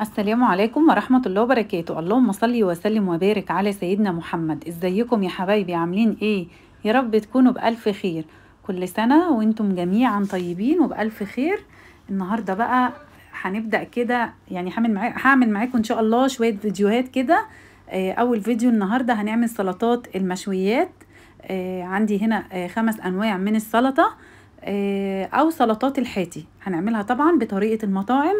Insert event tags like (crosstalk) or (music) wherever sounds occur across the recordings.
السلام عليكم ورحمة الله وبركاته اللهم صلي وسلم وبارك على سيدنا محمد ازيكم يا حبايبي عاملين ايه يا رب تكونوا بألف خير كل سنة وانتم جميعا طيبين وبألف خير النهاردة بقى هنبدأ كده يعني هعمل معاكم هعمل معاكم ان شاء الله شوية فيديوهات كده آه، اول فيديو النهاردة هنعمل سلطات المشويات آه، عندي هنا آه، خمس انواع من السلطة او سلطات الحاتي هنعملها طبعا بطريقة المطاعم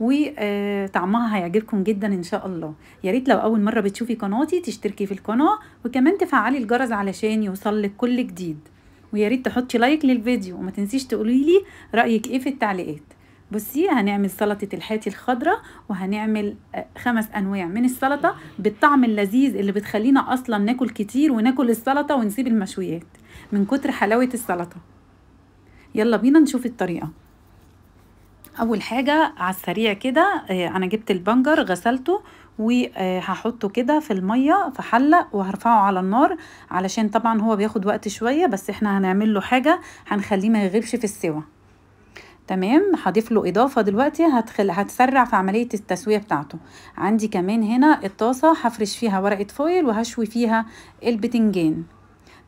وطعمها هيعجبكم جدا ان شاء الله يا ريت لو اول مره بتشوفي قناتي تشتركي في القناه وكمان تفعلي الجرس علشان يوصلك كل جديد ويا ريت تحطي لايك للفيديو وما تنسيش تقولي لي رايك ايه في التعليقات بصي هنعمل سلطة الحاتي الخضراء وهنعمل آه، خمس أنواع من السلطة بالطعم اللذيذ اللي بتخلينا أصلا ناكل كتير وناكل السلطة ونسيب المشويات من كتر حلاوة السلطة يلا بينا نشوف الطريقة اول حاجه على السريع كده آه، انا جبت البنجر غسلته وهحطه كده في الميه في حله وهرفعه على النار علشان طبعا هو بياخد وقت شويه بس احنا هنعمل له حاجه هنخليه ما يغيبش في السوا تمام هضيف له اضافه دلوقتي هتخل... هتسرع في عمليه التسويه بتاعته عندي كمان هنا الطاسه هفرش فيها ورقه فويل وهشوي فيها البتنجان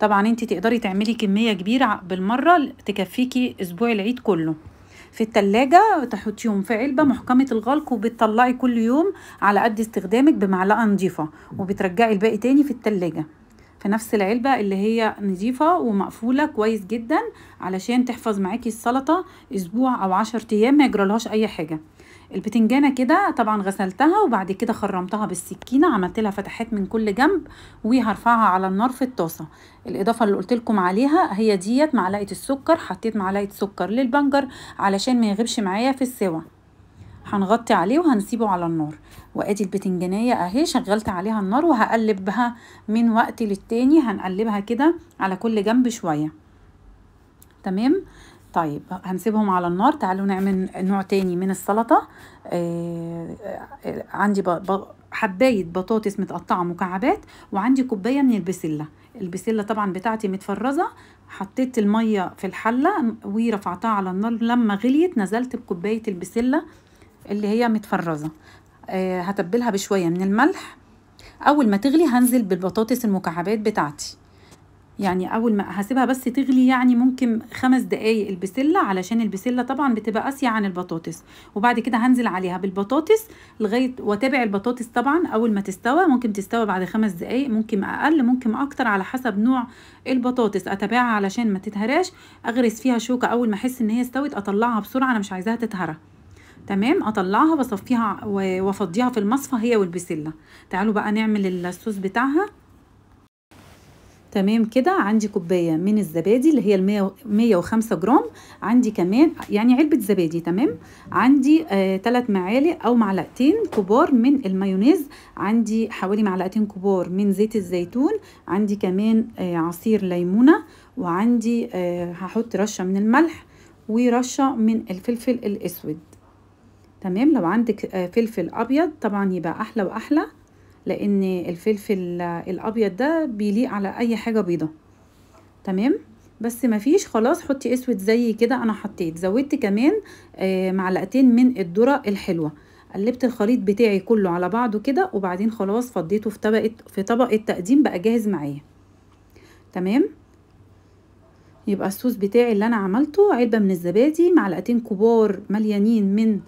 طبعا انت تقدري تعملي كميه كبيره بالمره تكفيكي اسبوع العيد كله في التلاجة تحطيهم في علبة محكمة الغلق وبتطلعي كل يوم على قد استخدامك بمعلقة نظيفة وبترجعي الباقي تاني في التلاجة في نفس العلبة اللي هي نظيفة ومقفولة كويس جدا علشان تحفظ معاكي السلطة اسبوع او عشر ايام ما لهاش اي حاجة البتنجانه كده طبعا غسلتها وبعد كده خرمتها بالسكينه عملت لها فتحات من كل جنب وهرفعها على النار في الطاسه الاضافه اللي قلت لكم عليها هي ديت معلقه السكر حطيت معلقه سكر للبنجر علشان ما يغيبش معايا في السوا هنغطي عليه وهنسيبه على النار وادي البتنجانيه اهي شغلت عليها النار وهقلبها من وقت للتاني هنقلبها كده على كل جنب شويه تمام طيب هنسيبهم على النار تعالوا نعمل نوع تاني من السلطة آه, آه، عندي حباية بطاطس متقطعة مكعبات وعندي كوباية من البسلة البسلة طبعا بتاعتي متفرزة حطيت المية في الحلة ورفعتها على النار لما غليت نزلت بكوباية البسلة اللي هي متفرزة آه هتبلها بشوية من الملح أول ما تغلي هنزل بالبطاطس المكعبات بتاعتي يعني اول ما هسيبها بس تغلي يعني ممكن خمس دقايق البسله علشان البسله طبعا بتبقى قاسيه عن البطاطس وبعد كده هنزل عليها بالبطاطس لغايه واتابع البطاطس طبعا اول ما تستوى ممكن تستوى بعد خمس دقايق ممكن اقل ممكن اكتر على حسب نوع البطاطس اتابعها علشان ما تتهراش اغرس فيها شوكه اول ما احس ان هي استوت اطلعها بسرعه انا مش عايزاها تتهرى تمام اطلعها بصفيها وافضيها في المصفى هي والبسله تعالوا بقى نعمل الصوص بتاعها تمام كده عندي كوبايه من الزبادي اللي هي مية وخمسة جرام عندي كمان يعني علبه زبادي تمام عندي آه معالق او معلقتين كبار من المايونيز عندي حوالي معلقتين كبار من زيت الزيتون عندي كمان آه عصير ليمونه وعندي آه هحط رشه من الملح ورشه من الفلفل الاسود تمام لو عندك آه، فلفل ابيض طبعا يبقى احلى واحلى لان الفلفل الابيض ده بيليق على اي حاجه بيضه تمام بس مفيش خلاص حطي اسود زي كده انا حطيت زودت كمان آه، معلقتين من الذره الحلوه قلبت الخليط بتاعي كله على بعضه كده وبعدين خلاص فضيته في طبقه في طبقه تقديم بقى جاهز معايا تمام يبقى الصوص بتاعي اللي انا عملته علبه من الزبادي معلقتين كبار مليانين من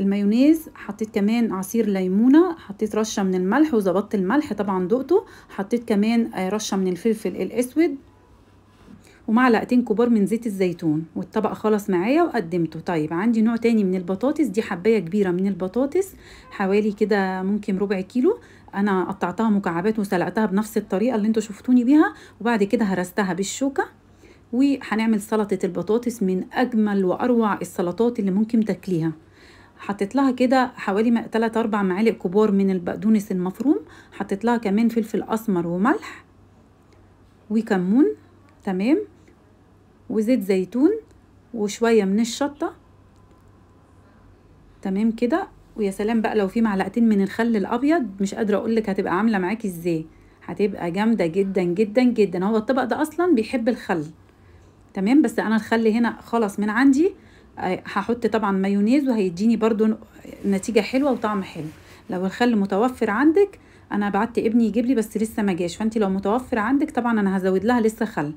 المايونيز حطيت كمان عصير ليمونة حطيت رشة من الملح وظبطت الملح طبعا دقته حطيت كمان آه، رشة من الفلفل الأسود ومعلقتين كبار من زيت الزيتون والطبق خلص معايا وقدمته طيب عندي نوع تاني من البطاطس دي حباية كبيرة من البطاطس حوالي كده ممكن ربع كيلو انا قطعتها مكعبات وسلقتها بنفس الطريقة اللي انتوا شفتوني بيها وبعد كده هرستها بالشوكة وهنعمل سلطة البطاطس من أجمل وأروع السلطات اللي ممكن تاكليها حطيت لها كده حوالي 3 4 معالق كبار من البقدونس المفروم حطيت لها كمان فلفل اسمر وملح وكمون تمام وزيت زيتون وشويه من الشطه تمام كده ويا سلام بقى لو في معلقتين من الخل الابيض مش قادره اقول لك هتبقى عامله معاكي ازاي هتبقى جامده جدا جدا جدا هو الطبق ده اصلا بيحب الخل تمام بس انا الخل هنا خلاص من عندي آه، هحط طبعا مايونيز وهيديني برضو نتيجه حلوه وطعم حلو لو الخل متوفر عندك انا بعت ابني يجيب لي بس لسه ما جاش فانت لو متوفر عندك طبعا انا هزود لها لسه خل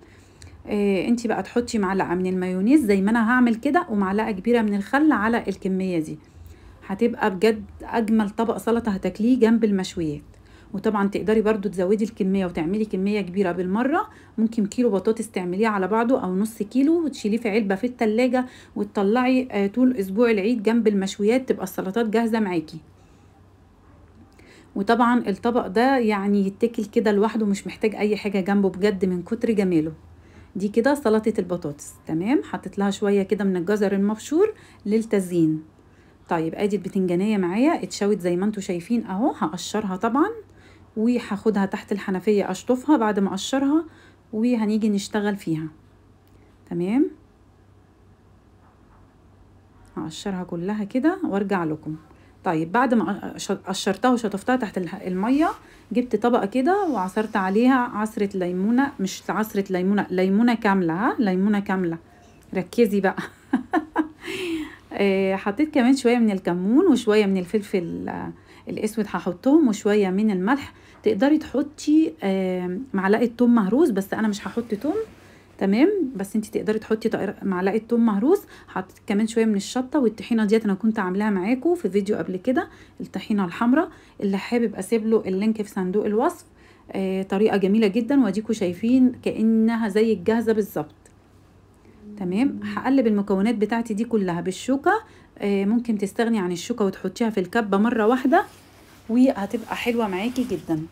إيه انت بقى تحطي معلقه من المايونيز زي ما انا هعمل كده ومعلقه كبيره من الخل على الكميه دي هتبقى بجد اجمل طبق سلطه هتاكليه جنب المشويات وطبعا تقدري برضو تزودي الكميه وتعملي كميه كبيره بالمره ممكن كيلو بطاطس تعمليه على بعضه او نص كيلو وتشيليه في علبه في التلاجة وتطلعي آه، طول اسبوع العيد جنب المشويات تبقى السلطات جاهزه معاكي وطبعا الطبق ده يعني يتكل كده لوحده مش محتاج اي حاجه جنبه بجد من كتر جماله دي كده سلطه البطاطس تمام حطيت لها شويه كده من الجزر المبشور للتزيين طيب ادي البتنجانيه معايا اتشوت زي ما انتوا شايفين اهو هقشرها طبعا وهاخدها تحت الحنفية أشطفها بعد ما أقشرها وهنيجي نشتغل فيها تمام هقشرها كلها كده وارجع لكم طيب بعد ما قشرتها وشطفتها تحت الميه جبت طبقه كده وعصرت عليها عصره ليمونه مش عصره ليمونه ليمونه كامله ها ليمونه كامله ركزي بقى (laughs) آه، حطيت كمان شويه من الكمون وشويه من الفلفل الاسود هحطهم وشويه من الملح تقدري تحطي معلقه توم مهروس بس انا مش هحط توم تمام بس انت تقدري تحطي معلقه توم مهروس حطيت كمان شويه من الشطه والطحينه ديت انا كنت عاملاها معاكم في فيديو قبل كده الطحينه الحمراء اللي حابب اسيب له اللينك في صندوق الوصف آه طريقه جميله جدا واديكوا شايفين كانها زي الجاهزه بالظبط تمام هقلب المكونات بتاعتي دي كلها بالشوكة آه، ممكن تستغني عن الشوكة وتحطيها في الكبة مرة واحدة وهتبقى حلوة معاكي جدا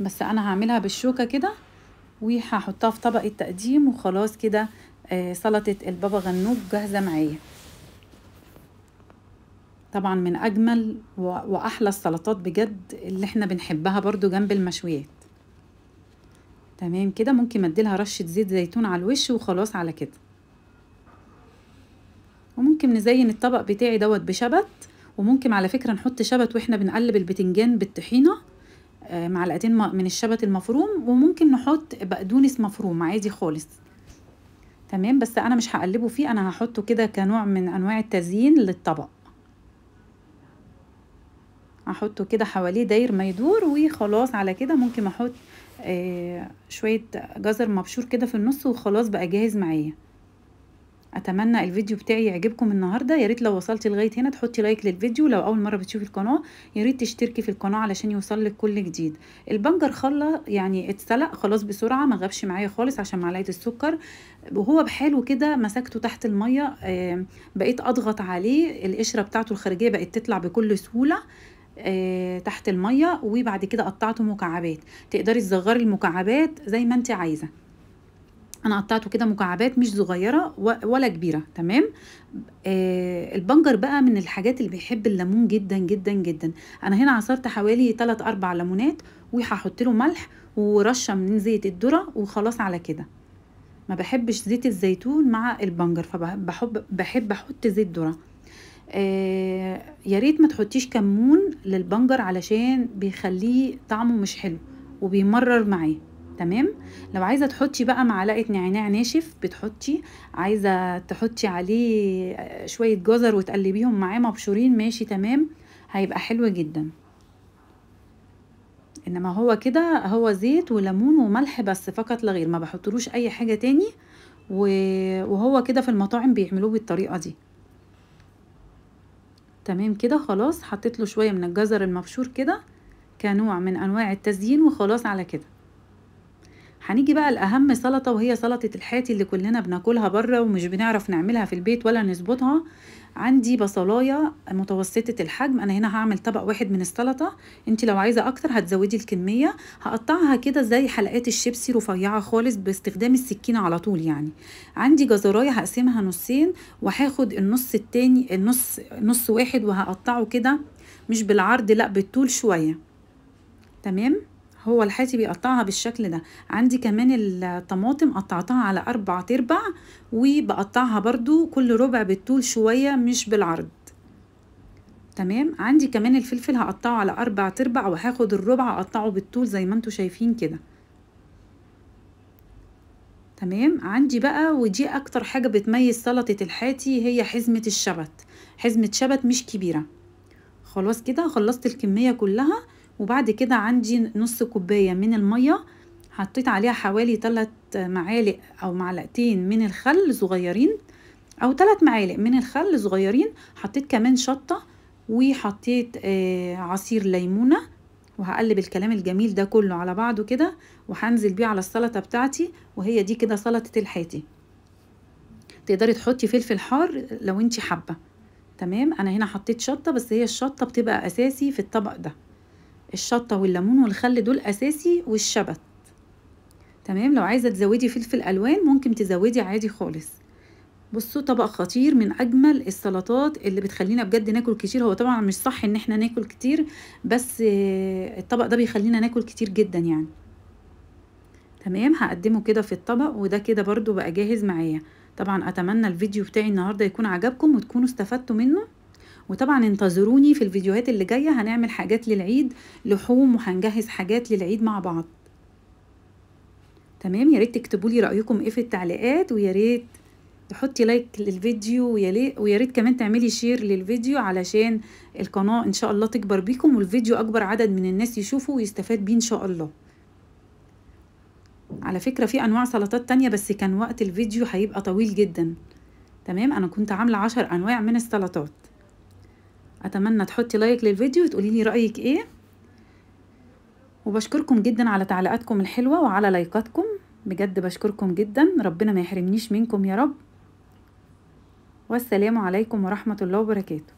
بس انا هعملها بالشوكة كده وهحطها في طبق التقديم وخلاص كده آه، سلطة البابا غنوج جاهزة معايا طبعا من اجمل واحلى السلطات بجد اللي احنا بنحبها برضو جنب المشويات تمام كده ممكن مديلها رشه زيت زيتون على الوش وخلاص على كده وممكن نزين الطبق بتاعي دوت بشبت وممكن على فكره نحط شبت واحنا بنقلب البتنجان بالطحينه آه، معلقتين من الشبت المفروم وممكن نحط بقدونس مفروم عادي خالص تمام بس انا مش هقلبه فيه انا هحطه كده كنوع من انواع التزيين للطبق هحطه كده حواليه داير ما يدور وخلاص على كده ممكن احط آه، شوية جزر مبشور كده في النص وخلاص بقى جاهز معايا اتمنى الفيديو بتاعي يعجبكم النهارده يا ريت لو وصلتي لغايه هنا تحطي لايك للفيديو لو اول مره بتشوفي القناه يا ريت تشتركي في القناه علشان يوصلك كل جديد البنجر خلى يعني اتسلق خلاص بسرعه ما غابش معايا خالص عشان معلقه السكر وهو بحاله كده مسكته تحت الميه بقيت اضغط عليه القشره بتاعته الخارجيه بقت تطلع بكل سهوله آه، تحت المية وبعد كده قطعته مكعبات تقدري تصغري المكعبات زي ما انت عايزة انا قطعته كده مكعبات مش صغيره ولا كبيره تمام آه البنجر بقى من الحاجات اللي بيحب الليمون جدا جدا جدا انا هنا عصرت حوالي 3 اربع ليمونات وهحط له ملح ورشه من زيت الذره وخلاص على كده ما بحبش زيت الزيتون مع البنجر فبحب بحب احط زيت ذره آه، يا ريت ما تحطيش كمون للبنجر علشان بيخليه طعمه مش حلو وبيمرر معاه تمام لو عايزه تحطي بقى معلقه نعناع ناشف بتحطي عايزه تحطي عليه آه، شويه جزر وتقلبيهم معاه مبشورين ماشي تمام هيبقى حلو جدا انما هو كده هو زيت وليمون وملح بس فقط لا غير ما بحطلوش اي حاجه تاني وهو كده في المطاعم بيعملوه بالطريقه دي تمام كده خلاص حطيت له شويه من الجزر المبشور كده كنوع من انواع التزيين وخلاص على كده هنيجي بقى الأهم سلطة وهي سلطة الحاتي اللي كلنا بناكلها بره ومش بنعرف نعملها في البيت ولا نظبطها عندي بصلاية متوسطة الحجم أنا هنا هعمل طبق واحد من السلطة انت لو عايزة أكتر هتزودي الكمية هقطعها كده زي حلقات الشيبسي رفيعة خالص باستخدام السكينة على طول يعني عندي جزراية هقسمها نصين وهاخد النص التاني النص نص واحد وهقطعه كده مش بالعرض لا بالطول شوية تمام هو الحاتي بيقطعها بالشكل ده عندي كمان الطماطم قطعتها على أربع تربع وبقطعها برضو كل ربع بالطول شوية مش بالعرض تمام عندي كمان الفلفل هقطعه على أربع تربع وهاخد الربع أقطعه بالطول زي ما انتوا شايفين كده تمام عندي بقى ودي اكتر حاجة بتميز سلطة الحاتي هي حزمة الشبت حزمة شبت مش كبيرة خلاص كده خلصت الكمية كلها وبعد كده عندي نص كوباية من المية حطيت عليها حوالي ثلاث معالق أو معلقتين من الخل صغيرين أو ثلاث معالق من الخل صغيرين حطيت كمان شطة وحطيت آه عصير ليمونة وهقلب الكلام الجميل ده كله على بعضه كده وهنزل بيه على السلطة بتاعتي وهي دي كده سلطة الحاتي تقدري تحطي فلفل حار لو انت حابة تمام انا هنا حطيت شطة بس هي الشطة بتبقى اساسي في الطبق ده الشطه والليمون والخل دول اساسي والشبت تمام لو عايزه تزودي فلفل الوان ممكن تزودي عادي خالص بصوا طبق خطير من اجمل السلطات اللي بتخلينا بجد ناكل كتير هو طبعا مش صح ان احنا ناكل كتير بس آه، الطبق ده بيخلينا ناكل كتير جدا يعني تمام هقدمه كده في الطبق وده كده برضو بقى جاهز معايا طبعا اتمنى الفيديو بتاعي النهارده يكون عجبكم وتكونوا استفدتوا منه وطبعا انتظروني في الفيديوهات اللي جاية هنعمل حاجات للعيد لحوم وهنجهز حاجات للعيد مع بعض تمام ياريت تكتبولي رايكم ايه في التعليقات وياريت تحطي لايك للفيديو وياريت كمان تعملي شير للفيديو علشان القناه ان شاء الله تكبر بيكم والفيديو اكبر عدد من الناس يشوفه ويستفاد بيه ان شاء الله على فكره في انواع سلطات تانية بس كان وقت الفيديو هيبقى طويل جدا تمام انا كنت عامله عشر انواع من السلطات اتمنى تحطي لايك للفيديو وتقولي لي رايك ايه وبشكركم جدا على تعليقاتكم الحلوه وعلى لايكاتكم بجد بشكركم جدا ربنا ما يحرمنيش منكم يا رب والسلام عليكم ورحمه الله وبركاته